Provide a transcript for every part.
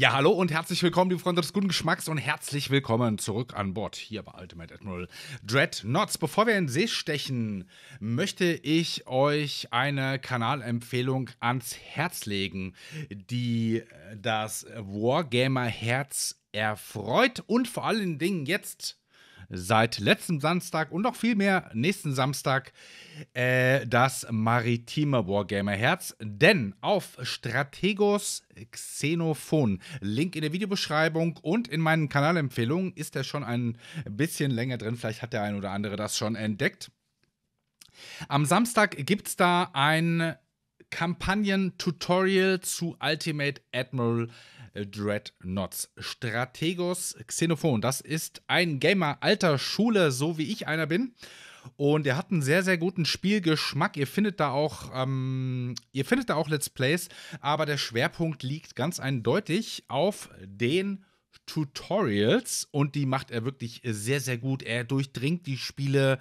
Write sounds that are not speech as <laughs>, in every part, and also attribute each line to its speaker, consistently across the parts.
Speaker 1: Ja, hallo und herzlich willkommen, liebe Freunde des guten Geschmacks und herzlich willkommen zurück an Bord hier bei Ultimate Admiral Dreadnoughts. Bevor wir in See stechen, möchte ich euch eine Kanalempfehlung ans Herz legen, die äh, das Wargamer Herz erfreut und vor allen Dingen jetzt seit letztem Samstag und noch viel mehr nächsten Samstag äh, das maritime Wargamer Herz. Denn auf Strategos Xenophon, Link in der Videobeschreibung und in meinen Kanalempfehlungen ist er schon ein bisschen länger drin. Vielleicht hat der ein oder andere das schon entdeckt. Am Samstag gibt es da ein Kampagnen-Tutorial zu Ultimate Admiral Dreadnoughts. Strategos Xenophon, das ist ein Gamer alter Schule, so wie ich einer bin. Und er hat einen sehr, sehr guten Spielgeschmack. Ihr findet da auch, ähm, ihr findet da auch Let's Plays, aber der Schwerpunkt liegt ganz eindeutig auf den Tutorials und die macht er wirklich sehr, sehr gut. Er durchdringt die Spiele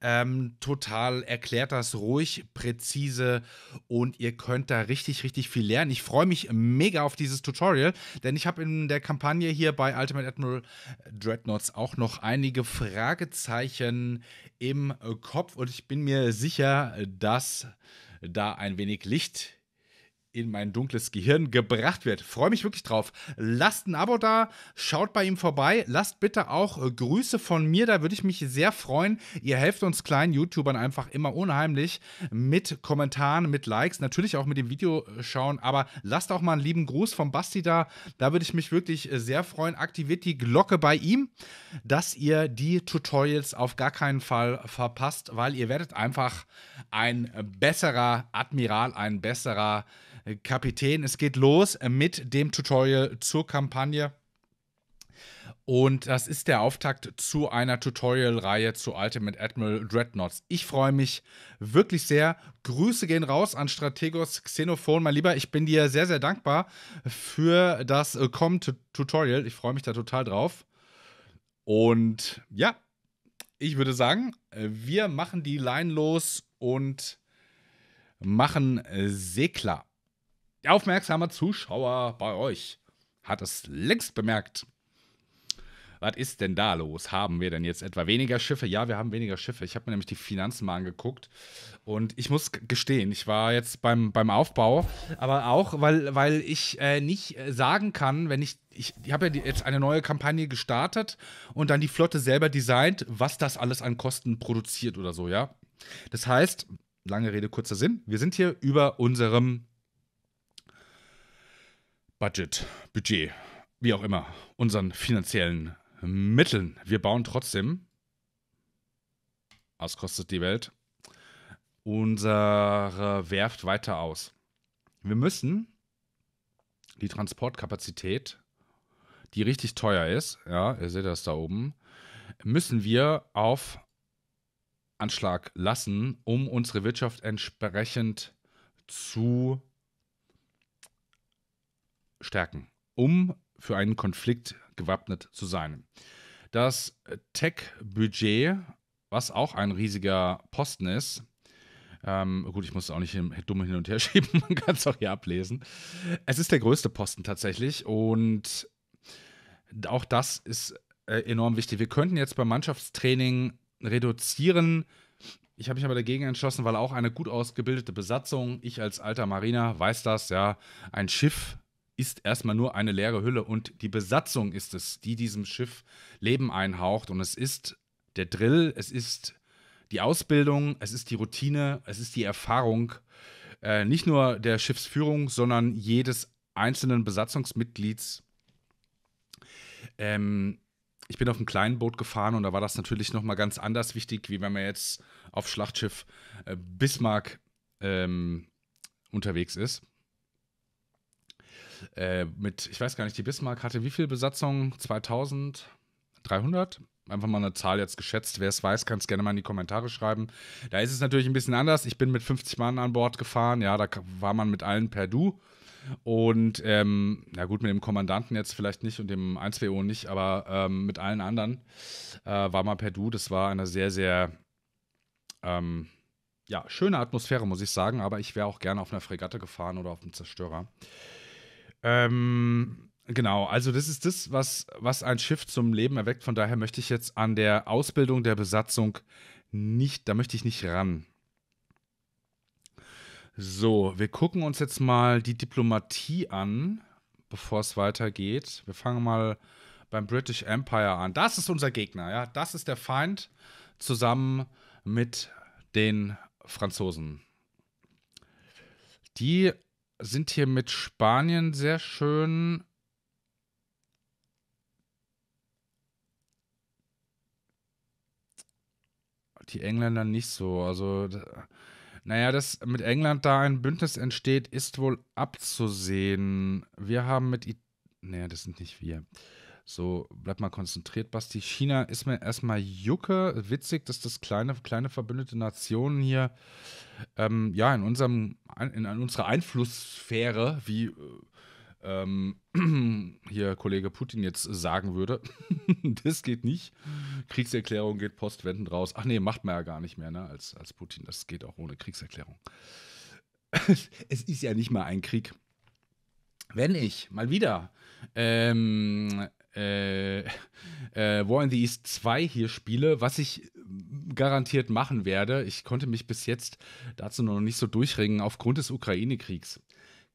Speaker 1: ähm, total, erklärt das ruhig, präzise und ihr könnt da richtig, richtig viel lernen. Ich freue mich mega auf dieses Tutorial, denn ich habe in der Kampagne hier bei Ultimate Admiral Dreadnoughts auch noch einige Fragezeichen im Kopf und ich bin mir sicher, dass da ein wenig Licht in mein dunkles Gehirn gebracht wird. Freue mich wirklich drauf. Lasst ein Abo da, schaut bei ihm vorbei, lasst bitte auch äh, Grüße von mir, da würde ich mich sehr freuen. Ihr helft uns kleinen YouTubern einfach immer unheimlich mit Kommentaren, mit Likes, natürlich auch mit dem Video äh, schauen, aber lasst auch mal einen lieben Gruß vom Basti da, da würde ich mich wirklich äh, sehr freuen. Aktiviert die Glocke bei ihm, dass ihr die Tutorials auf gar keinen Fall verpasst, weil ihr werdet einfach ein besserer Admiral, ein besserer äh, Kapitän. Es geht los äh, mit dem Tutorial zur Kampagne. Und das ist der Auftakt zu einer Tutorial-Reihe zu Ultimate Admiral Dreadnoughts. Ich freue mich wirklich sehr. Grüße gehen raus an Strategos Xenophon, mein Lieber. Ich bin dir sehr, sehr dankbar für das äh, kommende Tutorial. Ich freue mich da total drauf. Und ja, ich würde sagen, wir machen die Line los und machen Segler der aufmerksame Zuschauer bei euch hat es längst bemerkt. Was ist denn da los? Haben wir denn jetzt etwa weniger Schiffe? Ja, wir haben weniger Schiffe. Ich habe mir nämlich die Finanzen mal angeguckt und ich muss gestehen, ich war jetzt beim, beim Aufbau, aber auch, weil, weil ich äh, nicht äh, sagen kann, wenn ich, ich, ich habe ja die, jetzt eine neue Kampagne gestartet und dann die Flotte selber designt, was das alles an Kosten produziert oder so, ja. Das heißt, lange Rede, kurzer Sinn, wir sind hier über unserem Budget, Budget, wie auch immer, unseren finanziellen Mitteln. Wir bauen trotzdem, was kostet die Welt, unsere Werft weiter aus. Wir müssen die Transportkapazität, die richtig teuer ist, ja, ihr seht das da oben, müssen wir auf Anschlag lassen, um unsere Wirtschaft entsprechend zu stärken, um für einen Konflikt gewappnet zu sein. Das Tech-Budget, was auch ein riesiger Posten ist, ähm, gut, ich muss es auch nicht im dumm hin und her <laughs> schieben, man kann es auch hier ablesen. Es ist der größte Posten tatsächlich und auch das ist äh, enorm wichtig. Wir könnten jetzt beim Mannschaftstraining reduzieren. Ich habe mich aber dagegen entschlossen, weil auch eine gut ausgebildete Besatzung, ich als alter Mariner weiß das, ja, ein Schiff ist erstmal nur eine leere Hülle und die Besatzung ist es, die diesem Schiff Leben einhaucht und es ist der Drill, es ist die Ausbildung, es ist die Routine, es ist die Erfahrung, äh, nicht nur der Schiffsführung, sondern jedes einzelnen Besatzungsmitglieds. Ähm, ich bin auf einem kleinen Boot gefahren und da war das natürlich nochmal ganz anders wichtig, wie wenn man jetzt auf Schlachtschiff äh, Bismarck ähm, unterwegs ist. Äh, mit, ich weiß gar nicht, die Bismarck hatte wie viel Besatzung? 2300? Einfach mal eine Zahl jetzt geschätzt. Wer es weiß, kann es gerne mal in die Kommentare schreiben. Da ist es natürlich ein bisschen anders. Ich bin mit 50 Mann an Bord gefahren. Ja, da war man mit allen per Du. Und ähm, na gut, mit dem Kommandanten jetzt vielleicht nicht und dem 1WO nicht, aber ähm, mit allen anderen äh, war man per Du. Das war eine sehr, sehr ähm, ja, schöne Atmosphäre, muss ich sagen. Aber ich wäre auch gerne auf einer Fregatte gefahren oder auf einem Zerstörer. Ähm, genau, also das ist das, was, was ein Schiff zum Leben erweckt. Von daher möchte ich jetzt an der Ausbildung der Besatzung nicht, da möchte ich nicht ran. So, wir gucken uns jetzt mal die Diplomatie an, bevor es weitergeht. Wir fangen mal beim British Empire an. Das ist unser Gegner, ja. Das ist der Feind zusammen mit den Franzosen. Die sind hier mit Spanien sehr schön. Die Engländer nicht so. Also, naja, dass mit England da ein Bündnis entsteht, ist wohl abzusehen. Wir haben mit. I naja, das sind nicht wir. So, bleib mal konzentriert, Basti. China ist mir erstmal Jucke. Witzig, dass das kleine, kleine verbündete Nationen hier ähm, ja in unserem, in, in unserer Einflusssphäre, wie äh, ähm, <clears throat> hier Kollege Putin jetzt sagen würde, <laughs> das geht nicht. Kriegserklärung geht postwendend raus. Ach nee, macht man ja gar nicht mehr, ne, als, als Putin. Das geht auch ohne Kriegserklärung. <laughs> es ist ja nicht mal ein Krieg. Wenn ich mal wieder ähm, äh, <laughs> äh, War in the East 2 hier spiele, was ich garantiert machen werde. Ich konnte mich bis jetzt dazu noch nicht so durchringen, aufgrund des Ukraine-Kriegs.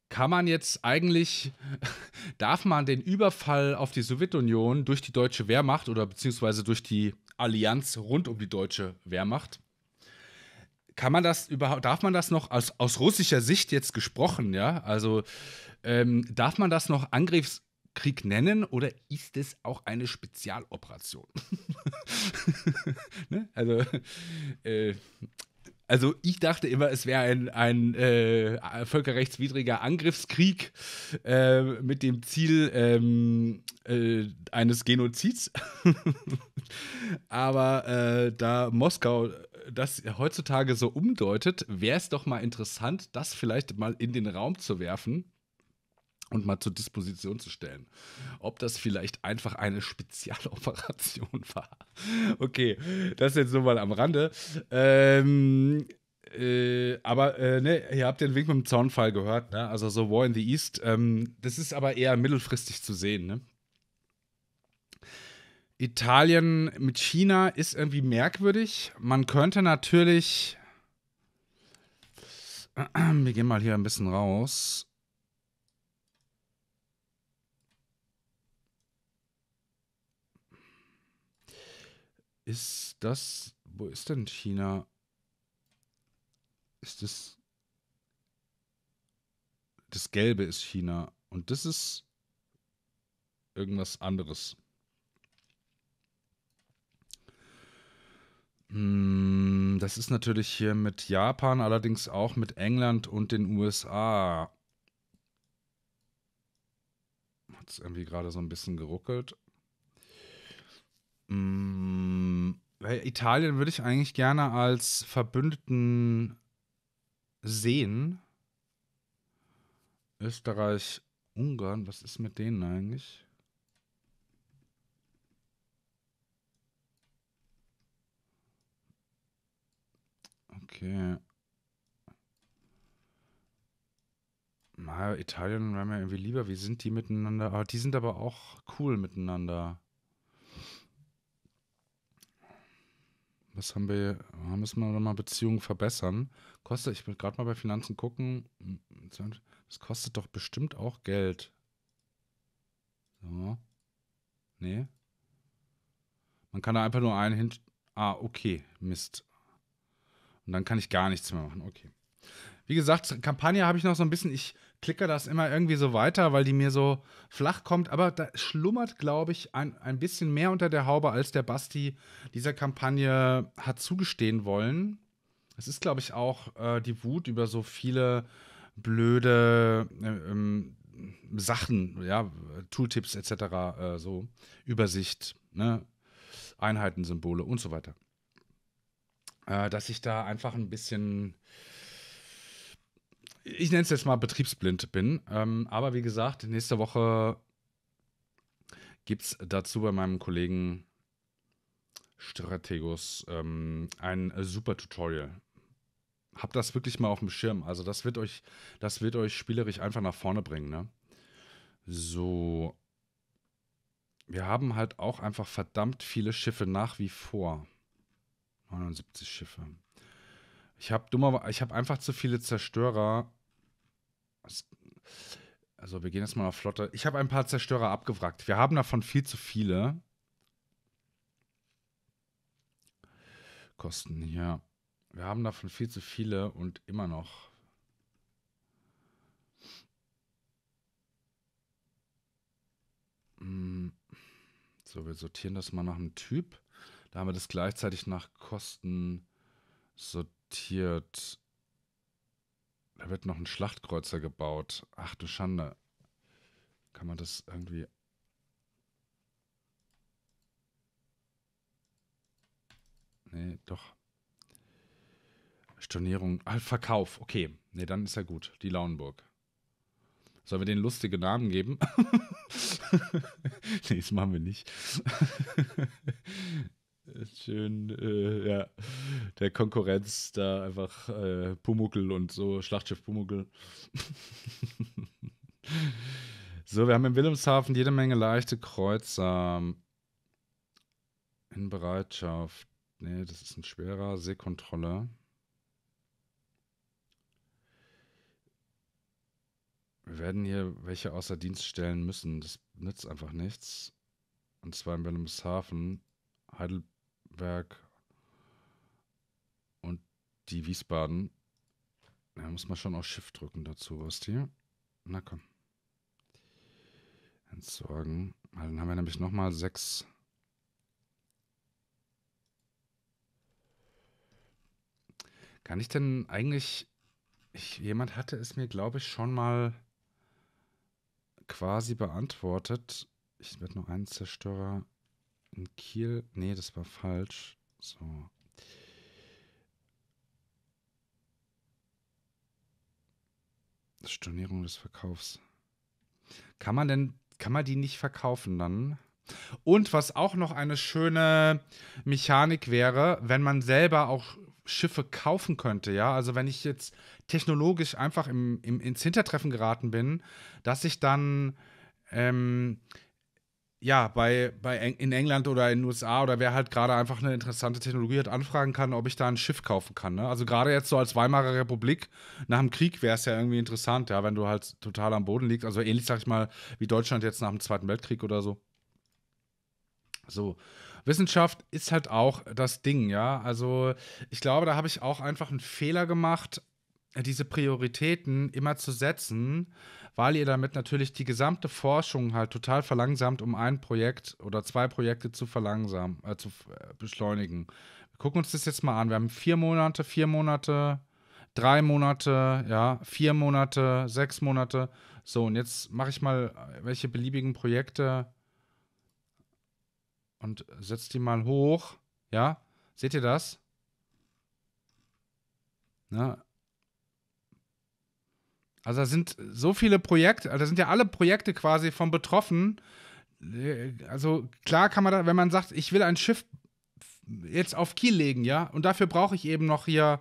Speaker 1: Kann man jetzt eigentlich, <laughs> darf man den Überfall auf die Sowjetunion durch die deutsche Wehrmacht oder beziehungsweise durch die Allianz rund um die deutsche Wehrmacht, kann man das überhaupt, darf man das noch aus, aus russischer Sicht jetzt gesprochen, ja? Also ähm, darf man das noch Angriffs, Krieg nennen oder ist es auch eine Spezialoperation? <laughs> ne? Also, äh, also ich dachte immer, es wäre ein, ein äh, völkerrechtswidriger Angriffskrieg äh, mit dem Ziel ähm, äh, eines Genozids. <laughs> Aber äh, da Moskau das heutzutage so umdeutet, wäre es doch mal interessant, das vielleicht mal in den Raum zu werfen und mal zur Disposition zu stellen. Ob das vielleicht einfach eine Spezialoperation <laughs> war. Okay, das jetzt nur mal am Rande. Ähm, äh, aber äh, ne, ihr habt den Wink mit dem Zaunfall gehört, ne? Also so War in the East. Ähm, das ist aber eher mittelfristig zu sehen, ne? Italien mit China ist irgendwie merkwürdig. Man könnte natürlich. <clears throat> Wir gehen mal hier ein bisschen raus. Ist das. Wo ist denn China? Ist das. Das Gelbe ist China. Und das ist irgendwas anderes. Hm, das ist natürlich hier mit Japan, allerdings auch mit England und den USA. Hat es irgendwie gerade so ein bisschen geruckelt. Mh, mm, Italien würde ich eigentlich gerne als Verbündeten sehen. Österreich, Ungarn, was ist mit denen eigentlich? Okay. Na, Italien wäre mir irgendwie lieber. Wie sind die miteinander? Aber ah, die sind aber auch cool miteinander. was haben wir, ah, müssen wir nochmal Beziehungen verbessern. Kostet, ich will gerade mal bei Finanzen gucken, hm, das kostet doch bestimmt auch Geld. So. Nee. Man kann da einfach nur einen hin. Ah, okay, Mist. Und dann kann ich gar nichts mehr machen. Okay. Wie gesagt, Kampagne habe ich noch so ein bisschen. Ich klicke das immer irgendwie so weiter, weil die mir so flach kommt. Aber da schlummert, glaube ich, ein, ein bisschen mehr unter der Haube, als der Basti dieser Kampagne hat zugestehen wollen. Es ist, glaube ich, auch äh, die Wut über so viele blöde äh, ähm, Sachen, ja, Tooltips etc. Äh, so, Übersicht, ne? Einheitensymbole und so weiter. Äh, dass ich da einfach ein bisschen ich nenne es jetzt mal betriebsblind bin. Ähm, aber wie gesagt, nächste Woche gibt es dazu bei meinem Kollegen Strategus ähm, ein super Tutorial. Habt das wirklich mal auf dem Schirm. Also das wird euch, das wird euch spielerisch einfach nach vorne bringen. Ne? So, wir haben halt auch einfach verdammt viele Schiffe nach wie vor. 79 Schiffe. Ich habe dummer, ich habe einfach zu viele Zerstörer also wir gehen jetzt mal auf Flotte. Ich habe ein paar Zerstörer abgewrackt. Wir haben davon viel zu viele. Kosten hier. Wir haben davon viel zu viele und immer noch. Hm. So, wir sortieren das mal nach dem Typ. Da haben wir das gleichzeitig nach Kosten sortiert. Da wird noch ein Schlachtkreuzer gebaut. Ach du Schande. Kann man das irgendwie Nee, doch. Stornierung. Ah, Verkauf. Okay. Nee, dann ist ja gut. Die Lauenburg. Sollen wir denen lustige Namen geben? <laughs> nee, das machen wir nicht. <laughs> schön äh, ja, der Konkurrenz da einfach äh, Pumuckel und so, Schlachtschiff Pumuckel. <laughs> so, wir haben im Wilhelmshaven jede Menge leichte Kreuzer ähm, in Bereitschaft. Nee, das ist ein schwerer Seekontrolle. Wir werden hier welche außer Dienst stellen müssen. Das nützt einfach nichts. Und zwar in Wilhelmshaven, Heidelberg. Werk und die Wiesbaden. Da muss man schon auf Schiff drücken dazu, was die. Na komm. Entsorgen. dann haben wir nämlich nochmal sechs. Kann ich denn eigentlich. Ich, jemand hatte es mir, glaube ich, schon mal quasi beantwortet. Ich werde nur einen Zerstörer in Kiel. Nee, das war falsch. So. Stornierung des Verkaufs. Kann man denn, kann man die nicht verkaufen dann? Und was auch noch eine schöne Mechanik wäre, wenn man selber auch Schiffe kaufen könnte, ja. Also wenn ich jetzt technologisch einfach im, im ins Hintertreffen geraten bin, dass ich dann ähm, ja, bei, bei Eng in England oder in den USA oder wer halt gerade einfach eine interessante Technologie hat, anfragen kann, ob ich da ein Schiff kaufen kann. Ne? Also gerade jetzt so als Weimarer Republik nach dem Krieg wäre es ja irgendwie interessant, ja, wenn du halt total am Boden liegst. Also ähnlich, sag ich mal, wie Deutschland jetzt nach dem Zweiten Weltkrieg oder so. So. Wissenschaft ist halt auch das Ding, ja. Also ich glaube, da habe ich auch einfach einen Fehler gemacht, diese Prioritäten immer zu setzen, weil ihr damit natürlich die gesamte Forschung halt total verlangsamt, um ein Projekt oder zwei Projekte zu verlangsamen, äh, zu äh, beschleunigen. Wir gucken uns das jetzt mal an. Wir haben vier Monate, vier Monate, drei Monate, ja, vier Monate, sechs Monate. So, und jetzt mache ich mal äh, welche beliebigen Projekte und setze die mal hoch. Ja, seht ihr das? Na, also da sind so viele Projekte, also da sind ja alle Projekte quasi von betroffen. Äh, also klar kann man da, wenn man sagt, ich will ein Schiff jetzt auf Kiel legen, ja, und dafür brauche ich eben noch hier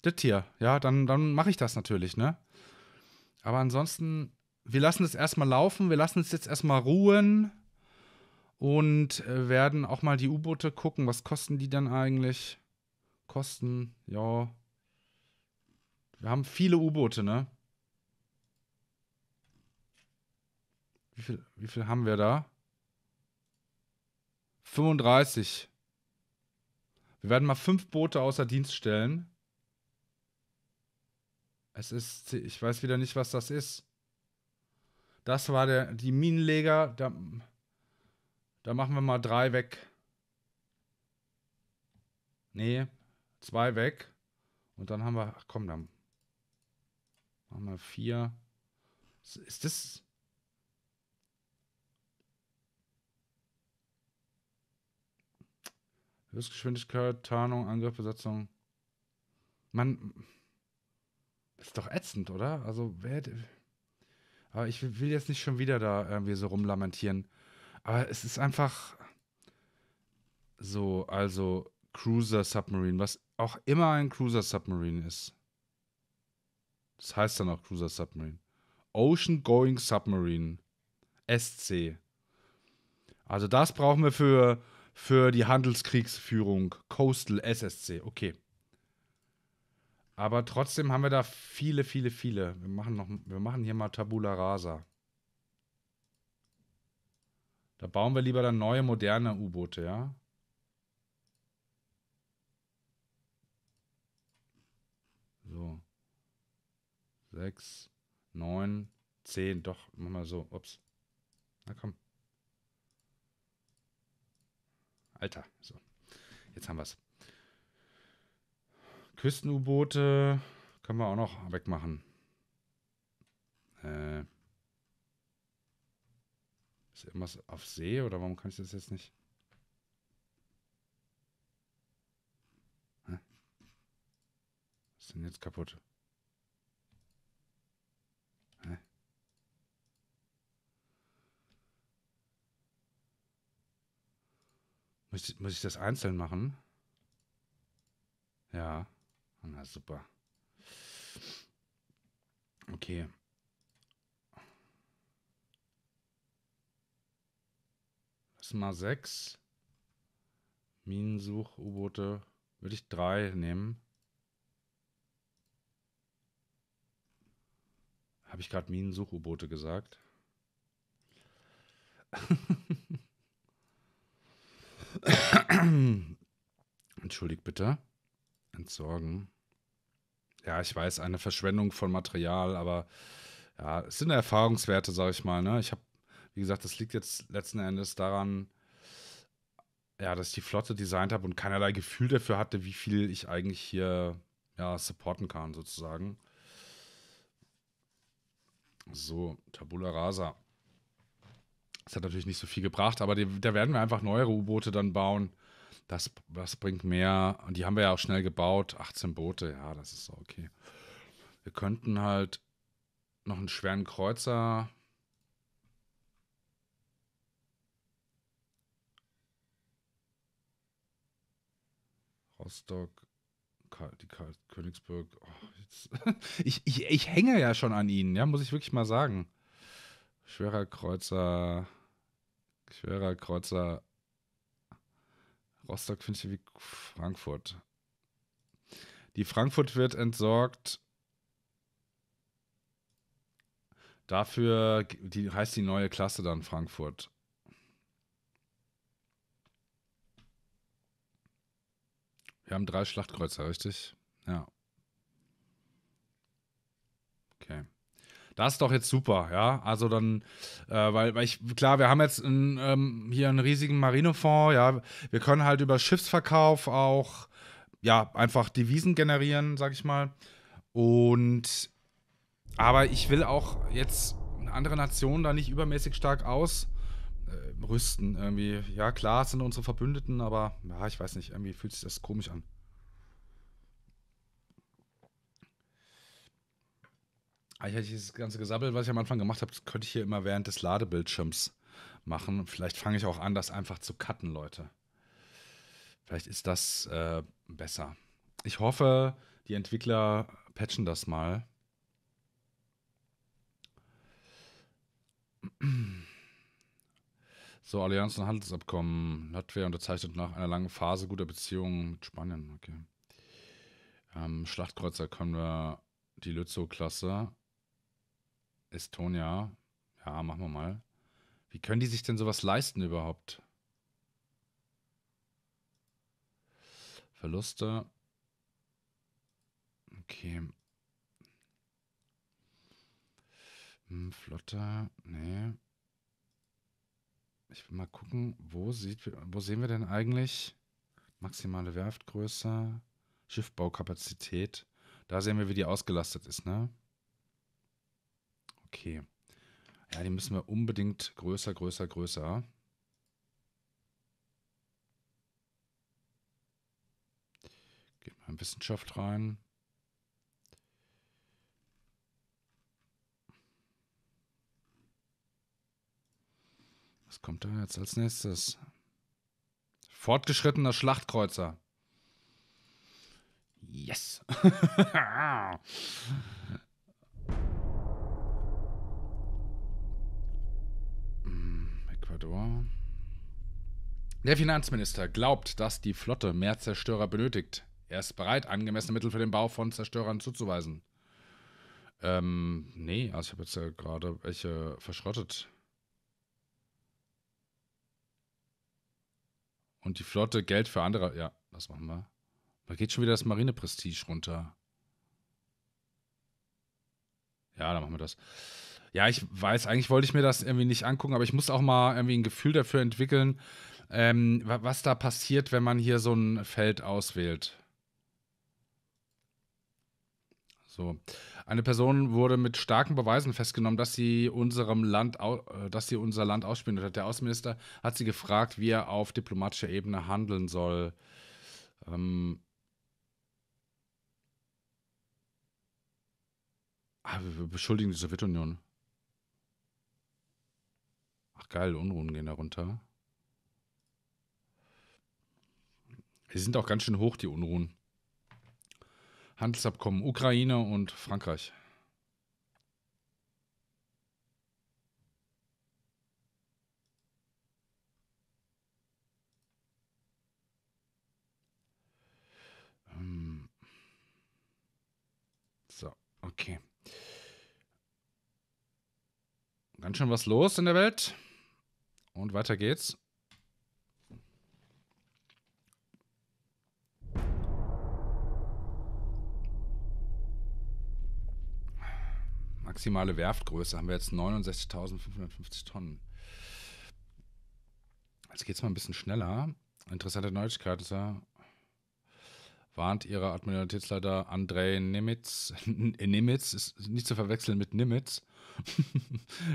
Speaker 1: das hier, ja, dann, dann mache ich das natürlich, ne? Aber ansonsten, wir lassen es erstmal laufen, wir lassen es jetzt erstmal ruhen und äh, werden auch mal die U-Boote gucken, was kosten die denn eigentlich? Kosten, ja. Wir haben viele U-Boote, ne? Wie viel, wie viel haben wir da? 35. Wir werden mal fünf Boote außer Dienst stellen. Es ist, ich weiß wieder nicht, was das ist. Das war der, die Minenleger. Da, da machen wir mal drei weg. Nee, zwei weg. Und dann haben wir, ach komm, dann machen wir vier. Ist das, Höchstgeschwindigkeit, Tarnung, Angriff, Besatzung. Man. Ist doch ätzend, oder? Also, wer. Aber ich will jetzt nicht schon wieder da irgendwie so rumlamentieren. Aber es ist einfach. So, also Cruiser Submarine, was auch immer ein Cruiser Submarine ist. Das heißt dann auch Cruiser Submarine. Ocean Going Submarine. SC. Also das brauchen wir für für die Handelskriegsführung Coastal SSC. Okay. Aber trotzdem haben wir da viele, viele, viele. Wir machen, noch, wir machen hier mal Tabula Rasa. Da bauen wir lieber dann neue, moderne U-Boote, ja? So. Sechs, neun, zehn. Doch, machen wir so. Ups. Na komm. Alter, so. Jetzt haben wir es. Küsten-U-Boote können wir auch noch wegmachen. Äh, ist irgendwas auf See oder warum kann ich das jetzt nicht? Hä? Was ist denn jetzt kaputt? Muss ich, muss ich das einzeln machen? Ja. Na super. Okay. Das mal 6. Minensuch, U-Boote. Würde ich 3 nehmen. Habe ich gerade Minensuch-U-Boote gesagt? <laughs> <coughs> Entschuldigt bitte. Entsorgen. Ja, ich weiß, eine Verschwendung von Material, aber ja, es sind Erfahrungswerte, sag ich mal. Ne? Ich habe, wie gesagt, das liegt jetzt letzten Endes daran, ja, dass ich die Flotte designt habe und keinerlei Gefühl dafür hatte, wie viel ich eigentlich hier ja, supporten kann, sozusagen. So, Tabula Rasa. Das hat natürlich nicht so viel gebracht, aber die, da werden wir einfach neuere U-Boote dann bauen. Das, das bringt mehr. Und die haben wir ja auch schnell gebaut. 18 Boote, ja, das ist okay. Wir könnten halt noch einen schweren Kreuzer Rostock, die Karl, Königsburg. Oh, <laughs> ich, ich, ich hänge ja schon an ihnen, ja, muss ich wirklich mal sagen. Schwerer Kreuzer. Schwerer Kreuzer. Rostock finde ich wie Frankfurt. Die Frankfurt wird entsorgt. Dafür die, heißt die neue Klasse dann Frankfurt. Wir haben drei Schlachtkreuzer, richtig? Ja. Das ist doch jetzt super, ja. Also dann, äh, weil, weil ich, klar, wir haben jetzt ein, ähm, hier einen riesigen Marinefonds, ja. Wir können halt über Schiffsverkauf auch, ja, einfach Devisen generieren, sag ich mal. Und, aber ich will auch jetzt eine andere Nation da nicht übermäßig stark aus äh, rüsten. Irgendwie, ja, klar, es sind unsere Verbündeten, aber ja, ich weiß nicht, irgendwie fühlt sich das komisch an. Eigentlich ah, dieses ganze Gesabbel, was ich am Anfang gemacht habe, könnte ich hier immer während des Ladebildschirms machen. Vielleicht fange ich auch an, das einfach zu cutten, Leute. Vielleicht ist das äh, besser. Ich hoffe, die Entwickler patchen das mal. So, Allianz und Handelsabkommen. Latvia unterzeichnet nach einer langen Phase guter Beziehungen mit Spanien. Okay. Ähm, Schlachtkreuzer können wir die Lützow-Klasse. Estonia, ja, machen wir mal. Wie können die sich denn sowas leisten überhaupt? Verluste. Okay. Hm, Flotte, nee. Ich will mal gucken, wo, sieht, wo sehen wir denn eigentlich maximale Werftgröße, Schiffbaukapazität? Da sehen wir, wie die ausgelastet ist, ne? Okay. Ja, die müssen wir unbedingt größer, größer, größer. Geht mal in Wissenschaft rein. Was kommt da jetzt als nächstes? Fortgeschrittener Schlachtkreuzer. Yes. <laughs> <laughs> Salvador. Der Finanzminister glaubt, dass die Flotte mehr Zerstörer benötigt. Er ist bereit, angemessene Mittel für den Bau von Zerstörern zuzuweisen. Ähm, nee, also ich habe jetzt ja gerade welche verschrottet. Und die Flotte Geld für andere. Ja, was machen wir? Da geht schon wieder das Marineprestige runter. Ja, dann machen wir das ja, ich weiß, eigentlich wollte ich mir das irgendwie nicht angucken, aber ich muss auch mal irgendwie ein Gefühl dafür entwickeln, ähm, was da passiert, wenn man hier so ein Feld auswählt. So. Eine Person wurde mit starken Beweisen festgenommen, dass sie, unserem Land, äh, dass sie unser Land ausspielen Der Außenminister hat sie gefragt, wie er auf diplomatischer Ebene handeln soll. Ähm, ah, beschuldigen die Sowjetunion geil, Unruhen gehen da runter. Die sind auch ganz schön hoch, die Unruhen. Handelsabkommen Ukraine und Frankreich. Ähm. So, okay. Ganz schön was los in der Welt. Und weiter geht's. Maximale Werftgröße haben wir jetzt 69.550 Tonnen. Jetzt geht's mal ein bisschen schneller. Interessante Neuigkeit ist ja, warnt ihre Admiralitätsleiter Andrei Nimitz. <laughs> Nimitz ist nicht zu verwechseln mit Nimitz.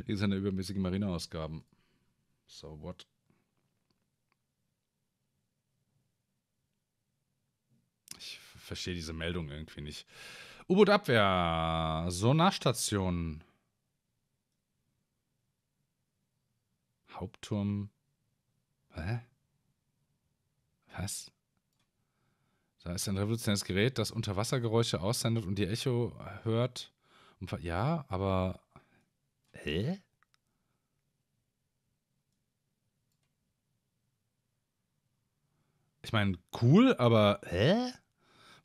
Speaker 1: Wegen <laughs> seiner übermäßigen Marineausgaben. So what? Ich verstehe diese Meldung irgendwie nicht. U-Boot-Abwehr, Sonarstation. Hauptturm. Hä? Was? Da ist ein revolutionäres Gerät, das Unterwassergeräusche aussendet und die Echo hört. Ja, aber. Hä? ich meine, cool, aber hä?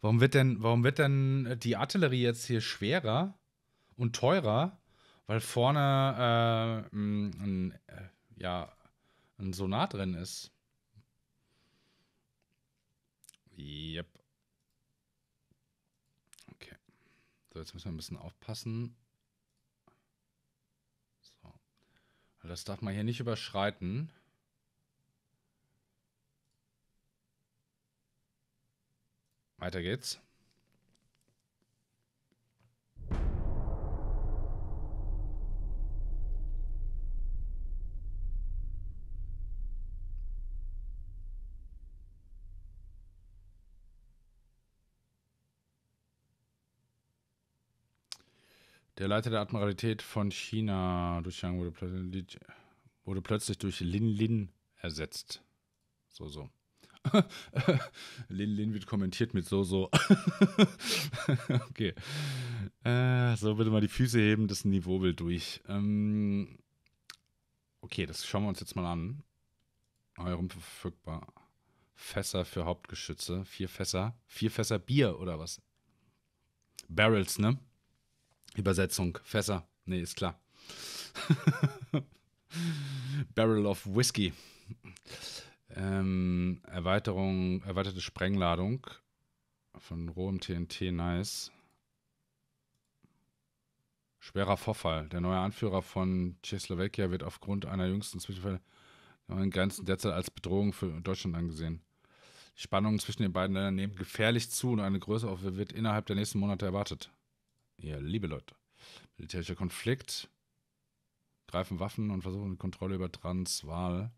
Speaker 1: Warum wird denn, warum wird denn die Artillerie jetzt hier schwerer und teurer? Weil vorne äh, ein, äh, ja, ein Sonar drin ist. Yep. Okay. So, jetzt müssen wir ein bisschen aufpassen. So. Das darf man hier nicht überschreiten. Weiter geht's. Der Leiter der Admiralität von China, Duxiang, wurde, plötzlich durch Lin Lin ersetzt. So, so. <laughs> Lin wird kommentiert mit so, so. <laughs> okay. Äh, so, bitte mal die Füße heben, das Niveau will durch. Ähm, okay, das schauen wir uns jetzt mal an. Euren verfügbar. Fässer für Hauptgeschütze. Vier Fässer. Vier Fässer Bier oder was? Barrels, ne? Übersetzung. Fässer. Nee, ist klar. <laughs> Barrel of Whiskey. Ähm, Erweiterung, erweiterte Sprengladung von rohem TNT, nice. Schwerer Vorfall. Der neue Anführer von Tschechoslowakia wird aufgrund einer jüngsten Zwischenfälle in Grenzen derzeit als Bedrohung für Deutschland angesehen. Die Spannungen zwischen den beiden Ländern nehmen gefährlich zu und eine größere wird innerhalb der nächsten Monate erwartet. Ihr ja, liebe Leute, militärischer Konflikt, greifen Waffen und versuchen die Kontrolle über Transvaal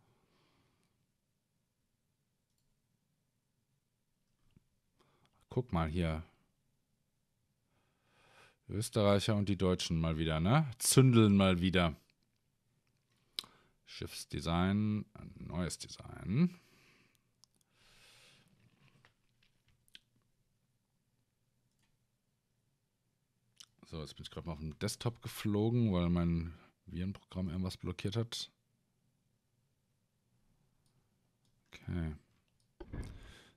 Speaker 1: Guck mal hier. Österreicher und die Deutschen mal wieder, ne? Zündeln mal wieder. Schiffsdesign, neues Design. So, jetzt bin ich gerade mal auf den Desktop geflogen, weil mein Virenprogramm irgendwas blockiert hat. Okay.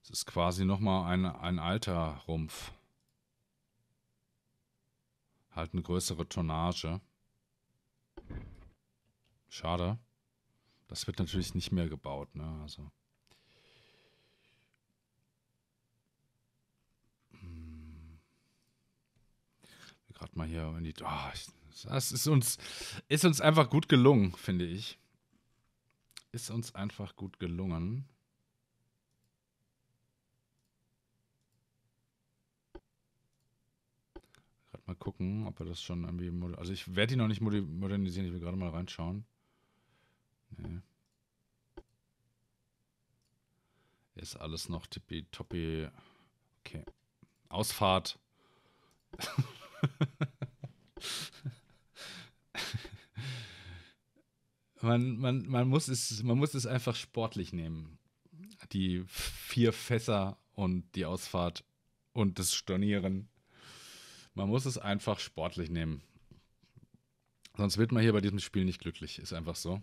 Speaker 1: Es ist quasi nochmal ein, ein alter Rumpf. Halt eine größere Tonnage. Schade. Das wird natürlich nicht mehr gebaut, ne? Also. Hm. Gerade mal hier in die. Oh, das ist uns, ist uns einfach gut gelungen, finde ich. Ist uns einfach gut gelungen. Mal gucken, ob er das schon irgendwie. Also ich werde die noch nicht modernisieren, ich will gerade mal reinschauen. Nee. Ist alles noch tippitoppi. Okay. Ausfahrt. <laughs> man, man, man, muss es, man muss es einfach sportlich nehmen. Die vier Fässer und die Ausfahrt und das Stornieren. Man muss es einfach sportlich nehmen. Sonst wird man hier bei diesem Spiel nicht glücklich. Ist einfach so.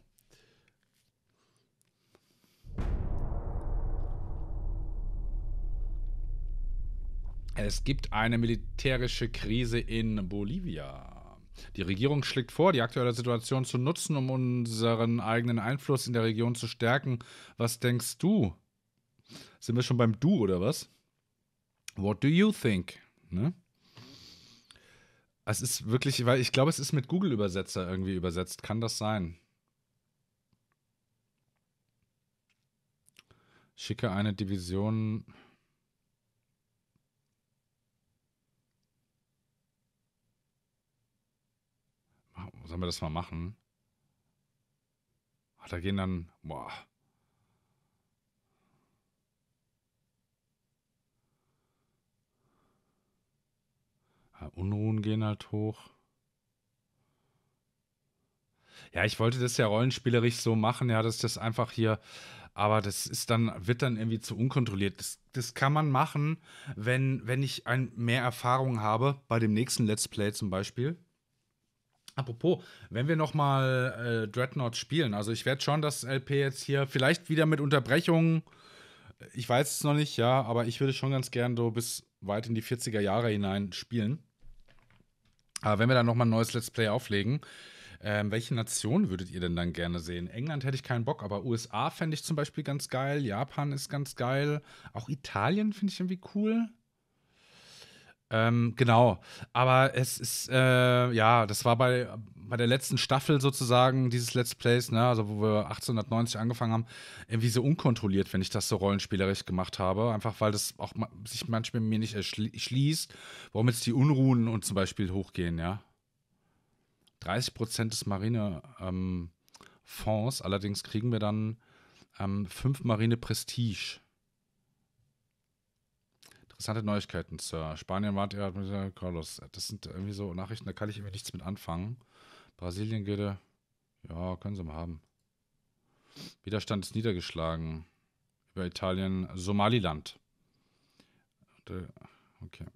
Speaker 1: Es gibt eine militärische Krise in Bolivia. Die Regierung schlägt vor, die aktuelle Situation zu nutzen, um unseren eigenen Einfluss in der Region zu stärken. Was denkst du? Sind wir schon beim Du oder was? What do you think? Ne? Es ist wirklich, weil ich glaube, es ist mit Google-Übersetzer irgendwie übersetzt. Kann das sein? Schicke eine Division. Sollen wir das mal machen? Ach, da gehen dann. Boah. Ah, Unruhen gehen halt hoch. Ja, ich wollte das ja rollenspielerisch so machen, ja, dass das einfach hier, aber das ist dann, wird dann irgendwie zu unkontrolliert. Das, das kann man machen, wenn, wenn ich ein, mehr Erfahrung habe, bei dem nächsten Let's Play zum Beispiel. Apropos, wenn wir nochmal äh, Dreadnought spielen, also ich werde schon das LP jetzt hier, vielleicht wieder mit Unterbrechungen, äh, ich weiß es noch nicht, ja, aber ich würde schon ganz gern so bis weit in die 40er Jahre hinein spielen. Aber wenn wir dann nochmal ein neues Let's Play auflegen, ähm, welche Nation würdet ihr denn dann gerne sehen? England hätte ich keinen Bock, aber USA fände ich zum Beispiel ganz geil. Japan ist ganz geil. Auch Italien finde ich irgendwie cool. Ähm, genau. Aber es ist, äh, ja, das war bei, bei der letzten Staffel sozusagen dieses Let's Plays, ne, also wo wir 1890 angefangen haben, irgendwie so unkontrolliert, wenn ich das so rollenspielerisch gemacht habe. Einfach weil das auch ma sich manchmal mir nicht erschließt, warum jetzt die Unruhen und zum Beispiel hochgehen, ja. 30 des Marinefonds, ähm, allerdings kriegen wir dann ähm, Marine Prestige interessante Neuigkeiten, Sir. Spanien warnt ihr mit Carlos. Das sind irgendwie so Nachrichten, da kann ich irgendwie nichts mit anfangen. Brasilien geht ja, können sie mal haben. Widerstand ist niedergeschlagen. Über Italien, Somaliland. Okay.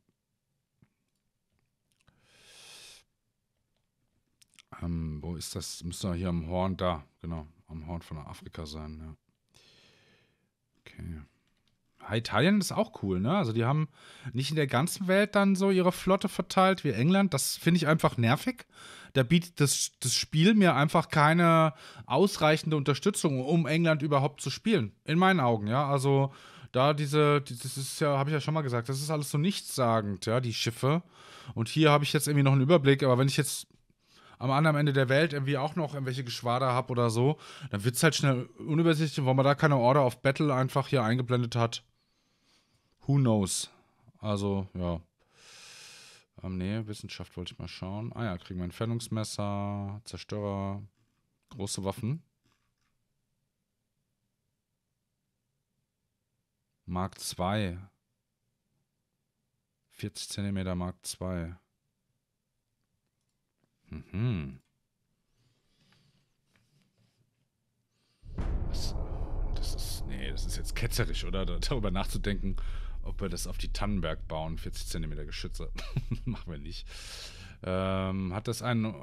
Speaker 1: Ähm, wo ist das? Müsste hier am Horn, da, genau. Am Horn von Afrika sein, ja. Okay. Italien ist auch cool, ne? Also die haben nicht in der ganzen Welt dann so ihre Flotte verteilt wie England. Das finde ich einfach nervig. Da bietet das, das Spiel mir einfach keine ausreichende Unterstützung, um England überhaupt zu spielen. In meinen Augen, ja. Also da diese, das ist ja, habe ich ja schon mal gesagt, das ist alles so nichtssagend, ja, die Schiffe. Und hier habe ich jetzt irgendwie noch einen Überblick, aber wenn ich jetzt am anderen Ende der Welt irgendwie auch noch irgendwelche Geschwader habe oder so, dann wird es halt schnell unübersichtlich, weil man da keine Order of Battle einfach hier eingeblendet hat who knows? Also, ja. Ähm, nee, Wissenschaft wollte ich mal schauen. Ah ja, kriegen wir Entfernungsmesser, Zerstörer, große Waffen. Mark 2. 40 cm Mark 2. Mhm. Das, das ist. Nee, das ist jetzt ketzerisch, oder? Darüber nachzudenken ob wir das auf die Tannenberg bauen, 40 cm Geschütze. <laughs> Machen wir nicht. Ähm, hat das ein,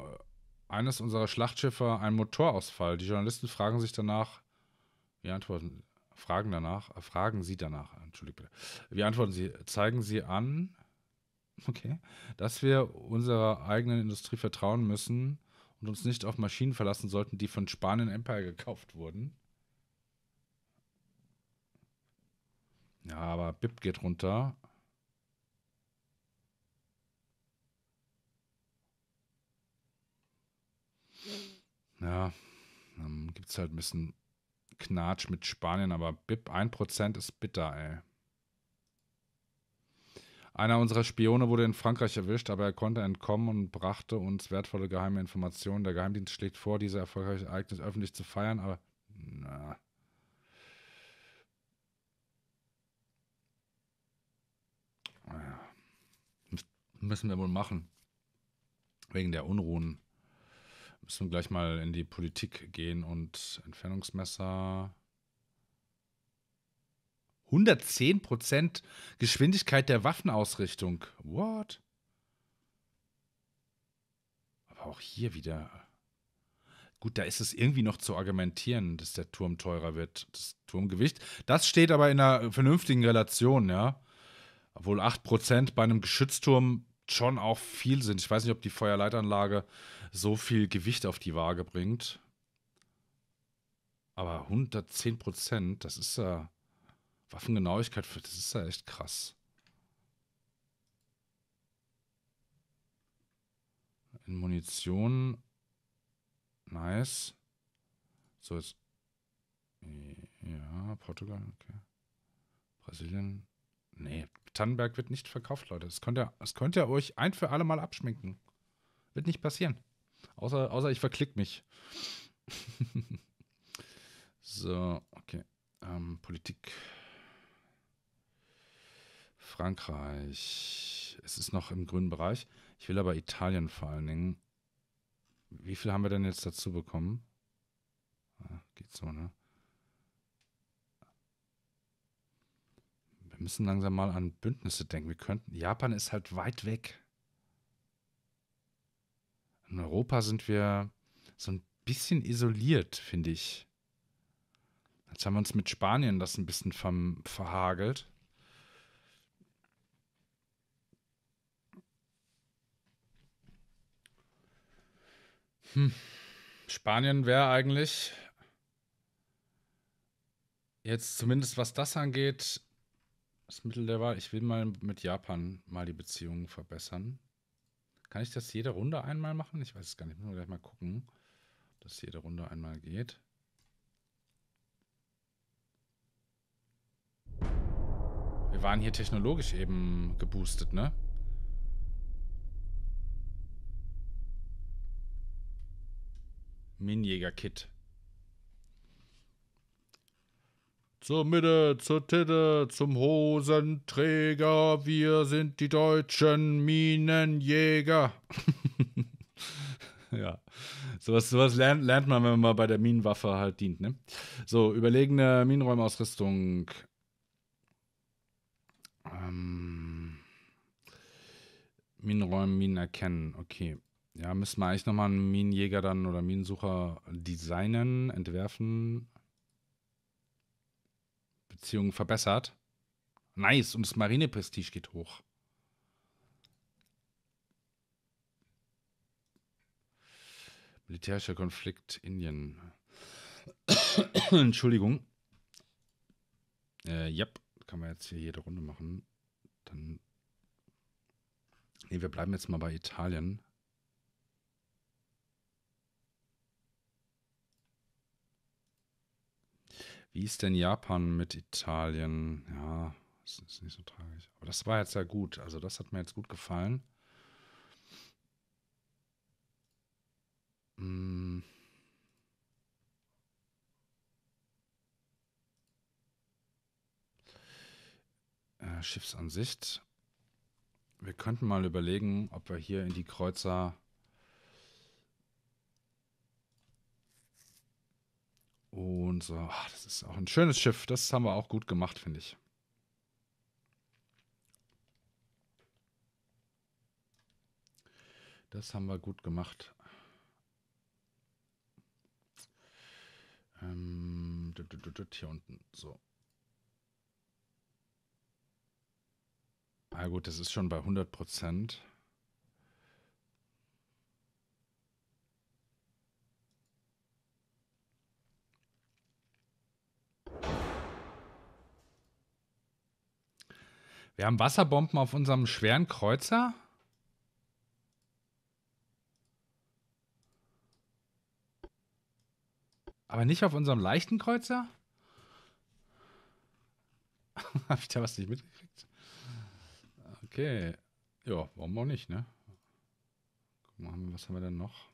Speaker 1: eines unserer Schlachtschiffe einen Motorausfall? Die Journalisten fragen sich danach, wir antworten, fragen danach, äh, fragen sie danach, Entschuldigung bitte. Wir antworten sie? Zeigen sie an, <laughs> okay, dass wir unserer eigenen Industrie vertrauen müssen und uns nicht auf Maschinen verlassen sollten, die von Spanien Empire gekauft wurden. Ja, aber BIP geht runter. Ja, dann gibt es halt ein bisschen Knatsch mit Spanien, aber BIP 1% ist bitter, ey. Einer unserer Spione wurde in Frankreich erwischt, aber er konnte entkommen und brachte uns wertvolle geheime Informationen. Der Geheimdienst schlägt vor, diese erfolgreiche Ereignis öffentlich zu feiern, aber na. Müssen wir wohl machen. Wegen der Unruhen. Müssen wir gleich mal in die Politik gehen und Entfernungsmesser. 110% Geschwindigkeit der Waffenausrichtung. What? Aber auch hier wieder. Gut, da ist es irgendwie noch zu argumentieren, dass der Turm teurer wird. Das Turmgewicht. Das steht aber in einer vernünftigen Relation, ja. Obwohl 8% bei einem Geschützturm schon auch viel sind. Ich weiß nicht, ob die Feuerleitanlage so viel Gewicht auf die Waage bringt. Aber 110 Prozent, das ist ja. Waffengenauigkeit, das ist ja echt krass. In Munition. Nice. So, jetzt. Ja, Portugal, okay. Brasilien. Nee, Tannenberg wird nicht verkauft, Leute. Das könnt, ihr, das könnt ihr euch ein für alle Mal abschminken. Wird nicht passieren. Außer, außer ich verklick mich. <laughs> so, okay. Ähm, Politik. Frankreich. Es ist noch im grünen Bereich. Ich will aber Italien vor allen Dingen. Wie viel haben wir denn jetzt dazu bekommen? Ah, geht so, ne? müssen langsam mal an Bündnisse denken. Wir könnten, Japan ist halt weit weg. In Europa sind wir so ein bisschen isoliert, finde ich. Jetzt haben wir uns mit Spanien das ein bisschen verhagelt. Hm. Spanien wäre eigentlich jetzt zumindest was das angeht das Mittel der Wahl. Ich will mal mit Japan mal die Beziehungen verbessern. Kann ich das jede Runde einmal machen? Ich weiß es gar nicht. Müssen wir gleich mal gucken, ob das jede Runde einmal geht. Wir waren hier technologisch eben geboostet, ne? minjäger kit Zur Mitte, zur Titte, zum Hosenträger, wir sind die deutschen Minenjäger. <laughs> ja. Sowas, sowas lernt, lernt man, wenn man bei der Minenwaffe halt dient, ne? So, überlegene Minenräumausrüstung. Ähm, Minenräumen, Minen erkennen, okay. Ja, müssen wir eigentlich nochmal einen Minenjäger dann oder Minensucher designen, entwerfen. Beziehungen verbessert. Nice, und das Marineprestige geht hoch. Militärischer Konflikt Indien. <coughs> Entschuldigung. Äh, yep, kann man jetzt hier jede Runde machen. Dann. Ne, wir bleiben jetzt mal bei Italien. Wie ist denn Japan mit Italien? Ja, das ist nicht so tragisch. Aber das war jetzt ja gut. Also das hat mir jetzt gut gefallen. Hm. Äh, Schiffsansicht. Wir könnten mal überlegen, ob wir hier in die Kreuzer Und so, ach, das ist auch ein schönes Schiff. Das haben wir auch gut gemacht, finde ich. Das haben wir gut gemacht. Ähm, hier unten, so. Ah gut, das ist schon bei 100 Prozent. Wir haben Wasserbomben auf unserem schweren Kreuzer. Aber nicht auf unserem leichten Kreuzer? <laughs> Habe ich da was nicht mitgekriegt? Okay. Ja, warum auch nicht, ne? Guck mal, was haben wir denn noch?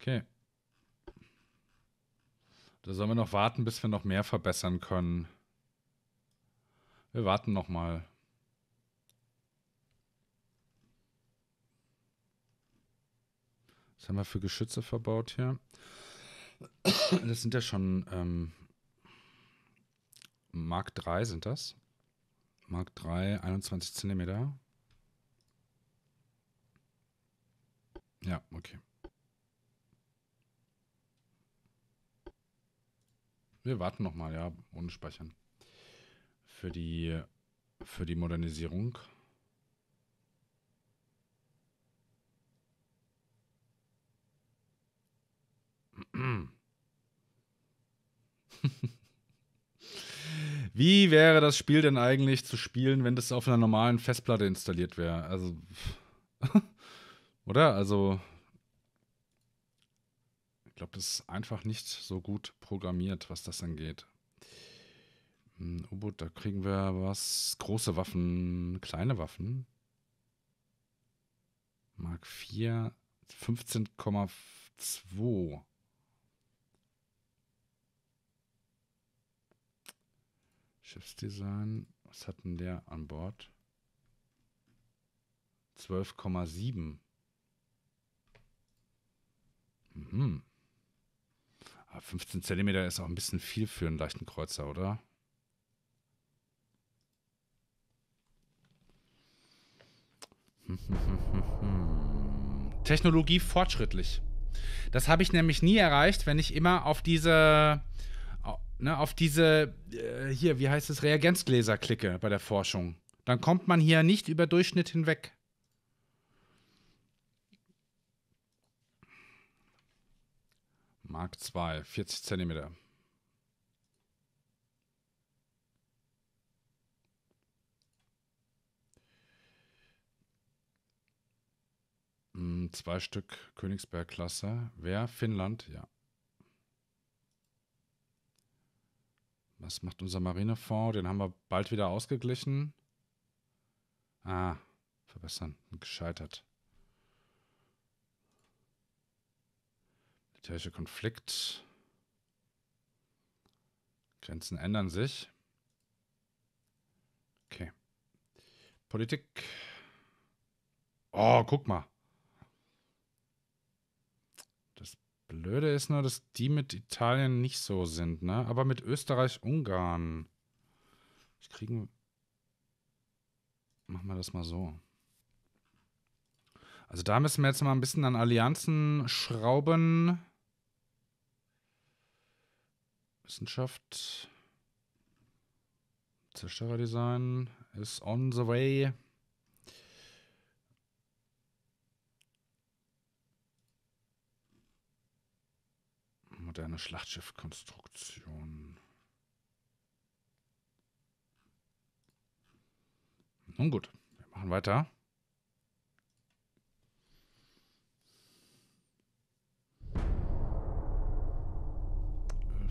Speaker 1: Okay. Da sollen wir noch warten, bis wir noch mehr verbessern können. Wir warten noch mal. Was haben wir für Geschütze verbaut hier? Das sind ja schon ähm, Mark 3 sind das. Mark 3, 21 Zentimeter. Ja, okay. Wir warten nochmal, ja, ohne Speichern. Für die, für die Modernisierung. <clears throat> Wie wäre das Spiel denn eigentlich zu spielen, wenn das auf einer normalen Festplatte installiert wäre? Also, <laughs> oder? Also, glaube, das ist einfach nicht so gut programmiert, was das angeht. Hm, oh, U-Boot, da kriegen wir was. Große Waffen, kleine Waffen. Mark 4, 15,2. Schiffsdesign, was hat denn der an Bord? 12,7. Mhm. 15 ah, cm ist auch ein bisschen viel für einen leichten Kreuzer, oder? Technologie fortschrittlich. Das habe ich nämlich nie erreicht, wenn ich immer auf diese, ne, auf diese, äh, hier, wie heißt es, Reagenzgläser klicke bei der Forschung. Dann kommt man hier nicht über Durchschnitt hinweg. Mark 2, 40 Zentimeter. Hm, zwei Stück Königsberg-Klasse. Wer? Finnland, ja. Was macht unser Marinefonds? Den haben wir bald wieder ausgeglichen. Ah, verbessern. Gescheitert. Militärischer Konflikt. Grenzen ändern sich. Okay. Politik. Oh, guck mal. Das Blöde ist nur, dass die mit Italien nicht so sind, ne? Aber mit Österreich, Ungarn. Ich kriege. Machen wir das mal so. Also da müssen wir jetzt mal ein bisschen an Allianzen schrauben. Wissenschaft. Zerstörerdesign ist on the way. Moderne Schlachtschiffkonstruktion. Nun gut, wir machen weiter.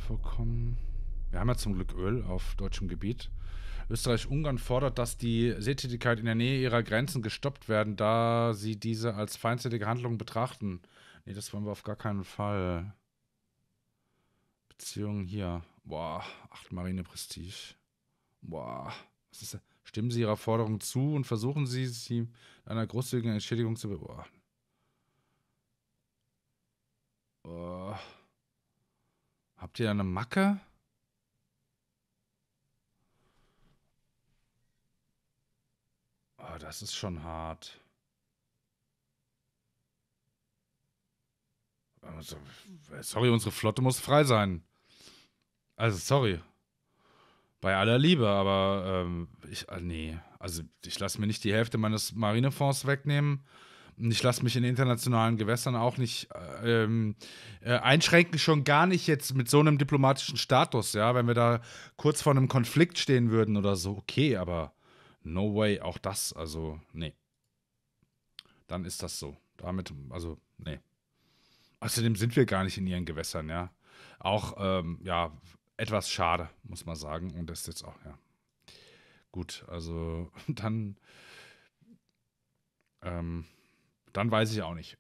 Speaker 1: Ölvorkommen. Wir haben ja zum Glück Öl auf deutschem Gebiet. Österreich-Ungarn fordert, dass die Seetätigkeit in der Nähe ihrer Grenzen gestoppt werden, da sie diese als feindselige Handlung betrachten. Nee, das wollen wir auf gar keinen Fall. Beziehungen hier. Boah, 8 Marine Prestige. Boah, was ist Stimmen Sie Ihrer Forderung zu und versuchen Sie, sie einer großzügigen Entschädigung zu. Boah. Boah. Habt ihr da eine Macke? Oh, das ist schon hart. Also, sorry, unsere Flotte muss frei sein. Also, sorry. Bei aller Liebe, aber ähm, ich, ah, nee. Also, ich lasse mir nicht die Hälfte meines Marinefonds wegnehmen ich lasse mich in internationalen Gewässern auch nicht ähm, äh, einschränken, schon gar nicht jetzt mit so einem diplomatischen Status, ja, wenn wir da kurz vor einem Konflikt stehen würden oder so, okay, aber no way, auch das, also, nee. Dann ist das so. Damit, also, nee. Außerdem sind wir gar nicht in ihren Gewässern, ja. Auch, ähm, ja, etwas schade, muss man sagen. Und das ist jetzt auch, ja. Gut, also <laughs> dann. Ähm, dann weiß ich auch nicht.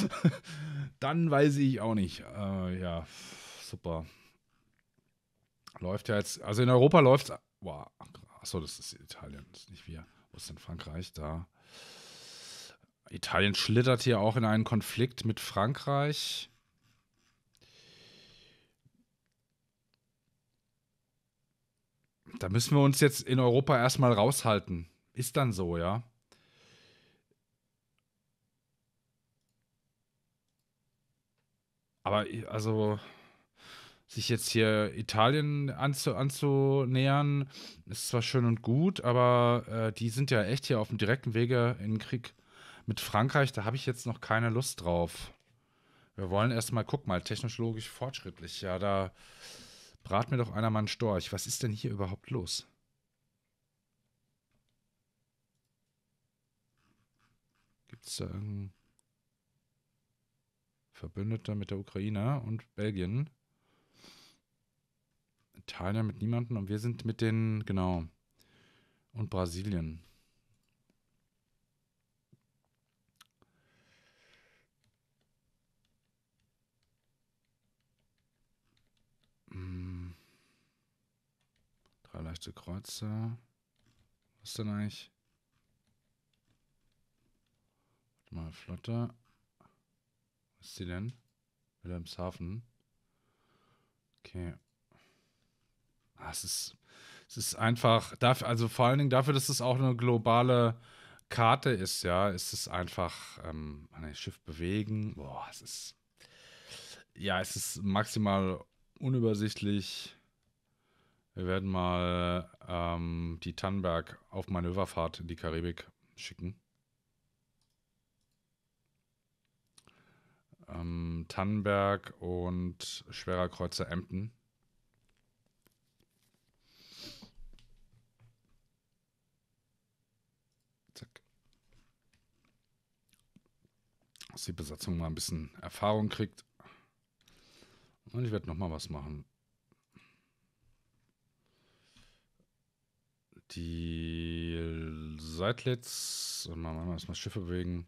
Speaker 1: <laughs> dann weiß ich auch nicht. Äh, ja, super. Läuft ja jetzt, also in Europa läuft es. Wow, achso, das ist Italien, das ist nicht wir. Wo ist denn Frankreich? Da. Italien schlittert hier auch in einen Konflikt mit Frankreich. Da müssen wir uns jetzt in Europa erstmal raushalten. Ist dann so, ja. Aber also sich jetzt hier Italien anzu, anzunähern, ist zwar schön und gut, aber äh, die sind ja echt hier auf dem direkten Wege in den Krieg mit Frankreich. Da habe ich jetzt noch keine Lust drauf. Wir wollen erstmal, guck mal, technologisch fortschrittlich. Ja, da brat mir doch einer mal einen Storch. Was ist denn hier überhaupt los? Gibt es da irgendeinen. Verbündeter mit der Ukraine und Belgien. Italien mit niemandem und wir sind mit den, genau, und Brasilien. Hm. Drei leichte Kreuze. Was denn eigentlich? Warte mal, Flotte ist sie denn? Wilhelmshaven. Okay. Ah, es ist, es ist einfach, dafür, also vor allen Dingen dafür, dass es auch eine globale Karte ist, ja, ist es einfach, ähm, ein Schiff bewegen. Boah, es ist, ja, es ist maximal unübersichtlich. Wir werden mal ähm, die Tannenberg auf Manöverfahrt in die Karibik schicken. ähm, Tannenberg und Schwerer Kreuzer Emden. Zack. Dass die Besatzung mal ein bisschen Erfahrung kriegt. Und ich werde nochmal was machen. Die Seitlitz, und mal, mal, mal Schiffe bewegen.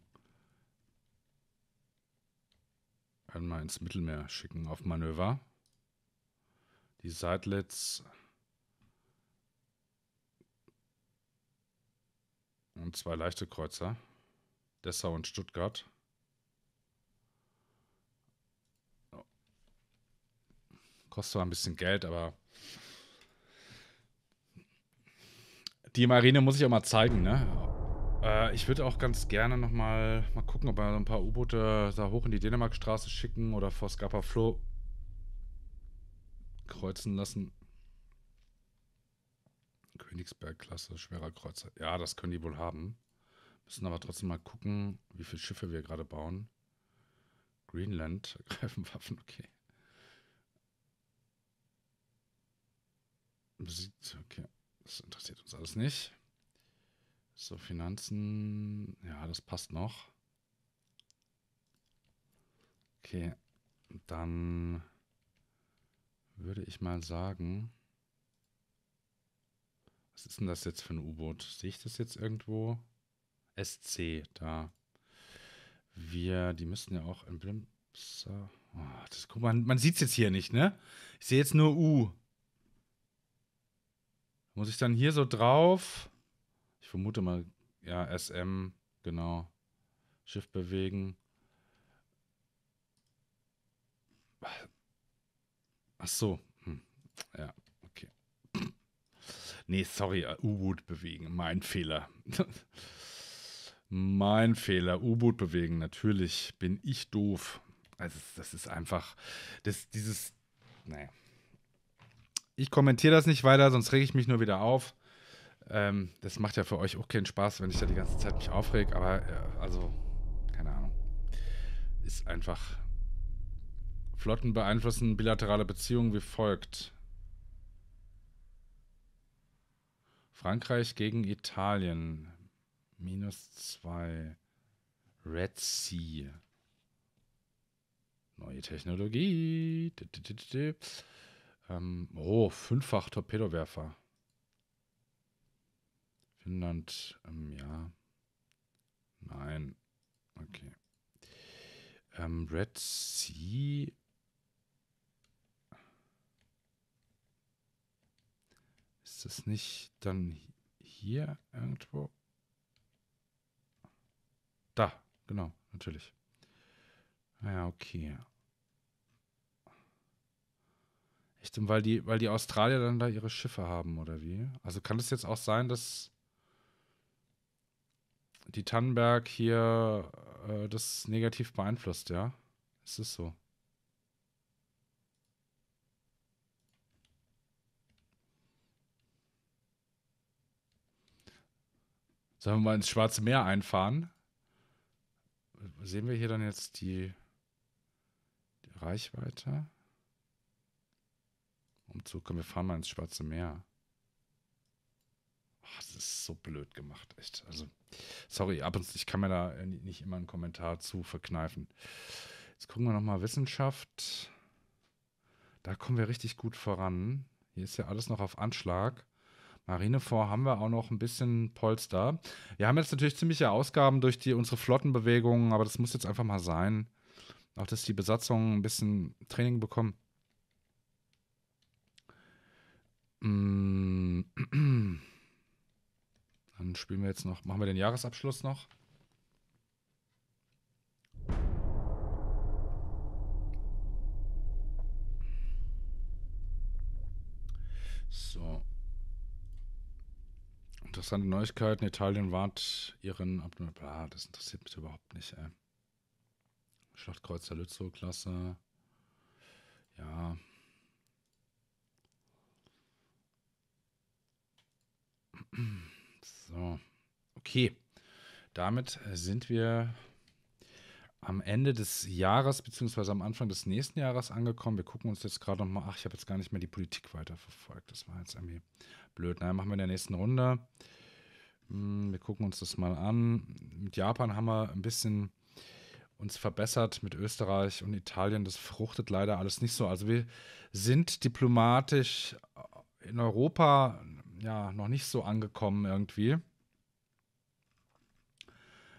Speaker 1: können wir ins Mittelmeer schicken auf Manöver. Die Sidelets. Und zwei leichte Kreuzer. Dessau und Stuttgart. Kostet zwar ein bisschen Geld, aber die Marine muss ich auch mal zeigen, ne? Äh, ich würde auch ganz gerne nochmal mal gucken, ob wir ein paar U-Boote da hoch in die Dänemarkstraße schicken oder vor Scapa Flow kreuzen lassen. Königsberg-Klasse, schwerer Kreuzer. Ja, das können die wohl haben. Müssen aber trotzdem mal gucken, wie viele Schiffe wir gerade bauen. Greenland, <laughs> greifen Waffen, okay. Okay, das interessiert uns alles nicht. So, Finanzen. Ja, das passt noch. Okay, dann würde ich mal sagen. Was ist denn das jetzt für ein U-Boot? Sehe ich das jetzt irgendwo? SC, da. Wir, die müssen ja auch im Blimpser. Oh, ah, das, guck mal, man sieht es jetzt hier nicht, ne? Ich sehe jetzt nur U. Muss ich dann hier so drauf? ich vermute mal, ja, SM, genau. Schiff bewegen. Ach so. Hm. Ja, okay. Nee, sorry, U-Boot bewegen. Mein Fehler. <laughs> mein Fehler. U-Boot bewegen. Natürlich bin ich doof. Also, das ist einfach. Das, dieses. Naja. Ich kommentiere das nicht weiter, sonst rege ich mich nur wieder auf. Ähm, das macht ja für euch auch keinen Spaß, wenn ich da die ganze Zeit mich aufrege, aber äh, also, keine Ahnung. Ist einfach. Flotten beeinflussen bilaterale Beziehungen wie folgt. Frankreich gegen Italien. Minus zwei. Red Sea. Neue Technologie. Ähm, oh, fünffach Torpedowerfer. Finnland im ähm, Jahr? Nein. Okay. Ähm, Red Sea. Ist das nicht dann hier irgendwo? Da, genau, natürlich. Ah ja, okay. Echt, weil die, weil die Australier dann da ihre Schiffe haben, oder wie? Also kann es jetzt auch sein, dass die Tannenberg hier äh, das negativ beeinflusst, ja? Es ist so. Sollen wir mal ins Schwarze Meer einfahren? Sehen wir hier dann jetzt die, die Reichweite? Umzug, komm, wir fahren mal ins Schwarze Meer. Ach, das ist so blöd gemacht, echt. Also, sorry, ab und zu, ich kann mir da äh, nicht immer einen Kommentar zu verkneifen. Jetzt gucken wir nochmal Wissenschaft. Da kommen wir richtig gut voran. Hier ist ja alles noch auf Anschlag. Marinefort haben wir auch noch ein bisschen Polster. Wir haben jetzt natürlich ziemliche Ausgaben durch die, unsere Flottenbewegungen, aber das muss jetzt einfach mal sein. Auch, dass die Besatzungen ein bisschen Training bekommen. Hm. spielen wir jetzt noch? Machen wir den Jahresabschluss noch? So. Interessante Neuigkeiten. Italien wahrt ihren Abnahme. Ah, das interessiert mich überhaupt nicht, ey. Schlachtkreuzer Lützow-Klasse. Ja. <clears throat> So, okay. Damit äh, sind wir am Ende des Jahres beziehungsweise am Anfang des nächsten Jahres angekommen. Wir gucken uns jetzt gerade nochmal, ach, ich habe jetzt gar nicht mehr die Politik weiterverfolgt. Das war jetzt irgendwie blöd. Nein, machen wir in der nächsten Runde. Hm, wir gucken uns das mal an. Mit Japan haben wir ein bisschen uns verbessert, mit Österreich und Italien. Das fruchtet leider alles nicht so. Also wir sind diplomatisch in Europa ja, noch nicht so angekommen irgendwie.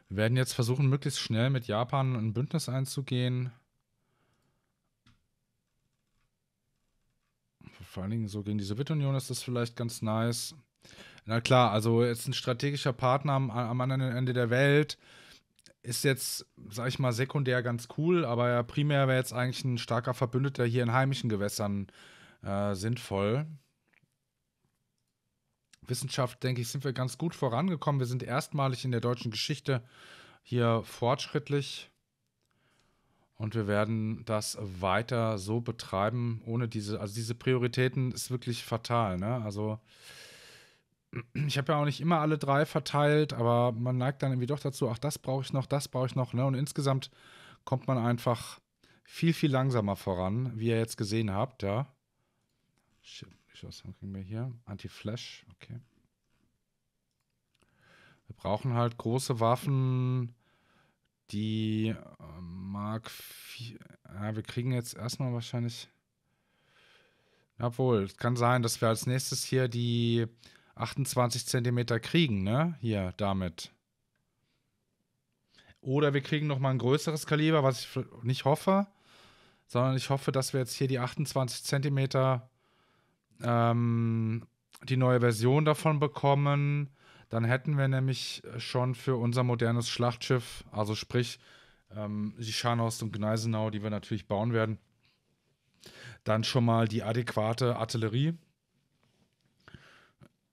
Speaker 1: Wir werden jetzt versuchen, möglichst schnell mit Japan ein Bündnis einzugehen. Vor allen Dingen so gegen die Sowjetunion ist das vielleicht ganz nice. Na klar, also jetzt ein strategischer Partner am, am anderen Ende der Welt ist jetzt, sag ich mal, sekundär ganz cool, aber ja, primär wäre jetzt eigentlich ein starker Verbündeter hier in heimischen Gewässern äh, sinnvoll. Wissenschaft, denke ich, sind wir ganz gut vorangekommen. Wir sind erstmalig in der deutschen Geschichte hier fortschrittlich. Und wir werden das weiter so betreiben, ohne diese, also diese Prioritäten ist wirklich fatal, ne? Also <clears throat> ich habe ja auch nicht immer alle drei verteilt, aber man neigt dann irgendwie doch dazu, ach, das brauche ich noch, das brauche ich noch, ne? Und insgesamt kommt man einfach viel, viel langsamer voran, wie ihr jetzt gesehen habt, ja. Shit. Geschoss haben kriegen wir hier. Anti-Flash, okay. Wir brauchen halt große Waffen, die äh, Mark 4. Ja, wir kriegen jetzt erstmal wahrscheinlich. Jawohl, es kann sein, dass wir als nächstes hier die 28 Zentimeter kriegen, ne? Hier, damit. Oder wir kriegen nochmal ein größeres Kaliber, was ich nicht hoffe, sondern ich hoffe, dass wir jetzt hier die 28 Zentimeter ähm, die neue Version davon bekommen, dann hätten wir nämlich schon für unser modernes Schlachtschiff, also sprich ähm, die Scharnhorst und Gneisenau, die wir natürlich bauen werden, dann schon mal die adäquate Artillerie,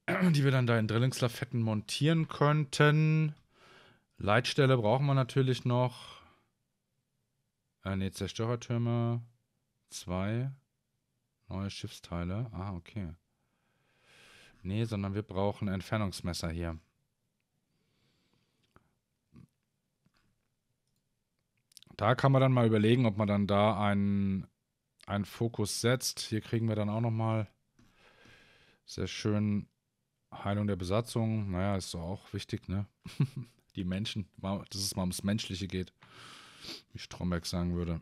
Speaker 1: die wir dann da in Drillingslafetten montieren könnten. Leitstelle brauchen wir natürlich noch. Äh, ne, Zerstörertürme. Zwei. Neue Schiffsteile. Ah, okay. Nee, sondern wir brauchen Entfernungsmesser hier. Da kann man dann mal überlegen, ob man dann da einen, einen Fokus setzt. Hier kriegen wir dann auch nochmal sehr schön Heilung der Besatzung. Naja, ist doch auch wichtig, ne? <laughs> Die Menschen, dass es mal ums Menschliche geht, wie Stromberg sagen würde.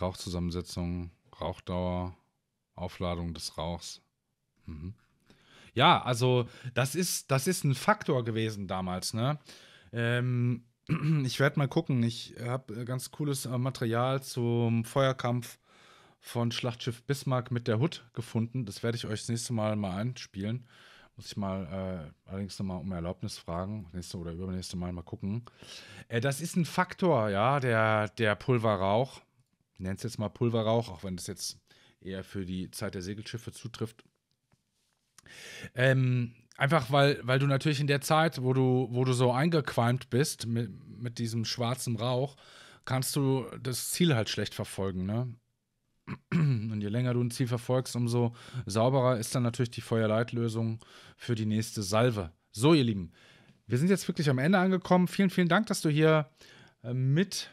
Speaker 1: Rauchzusammensetzung, Rauchdauer, Aufladung des Rauchs. Mhm. Ja, also das ist, das ist ein Faktor gewesen damals, ne? Ähm, <clears throat> ich werde mal gucken. Ich habe äh, ganz cooles äh, Material zum Feuerkampf von Schlachtschiff Bismarck mit der Hut gefunden. Das werde ich euch das nächste Mal mal einspielen. Muss ich mal äh, allerdings nochmal um Erlaubnis fragen. Nächste oder übernächste Mal mal gucken. Äh, das ist ein Faktor, ja, der, der Pulverrauch nenne es jetzt mal Pulverrauch, auch wenn das jetzt eher für die Zeit der Segelschiffe zutrifft. Ähm, einfach weil, weil du natürlich in der Zeit, wo du, wo du so eingequalmt bist mit, mit diesem schwarzen Rauch, kannst du das Ziel halt schlecht verfolgen, ne? Und je länger du ein Ziel verfolgst, umso sauberer ist dann natürlich die Feuerleitlösung für die nächste Salve. So, ihr Lieben, wir sind jetzt wirklich am Ende angekommen. Vielen, vielen Dank, dass du hier äh, mit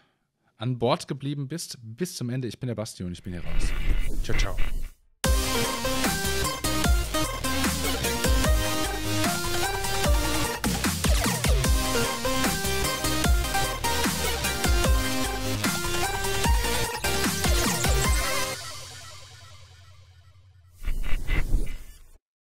Speaker 1: an Bord geblieben bist bis zum Ende. Ich bin der Basti und ich bin hier raus. Ciao, ciao.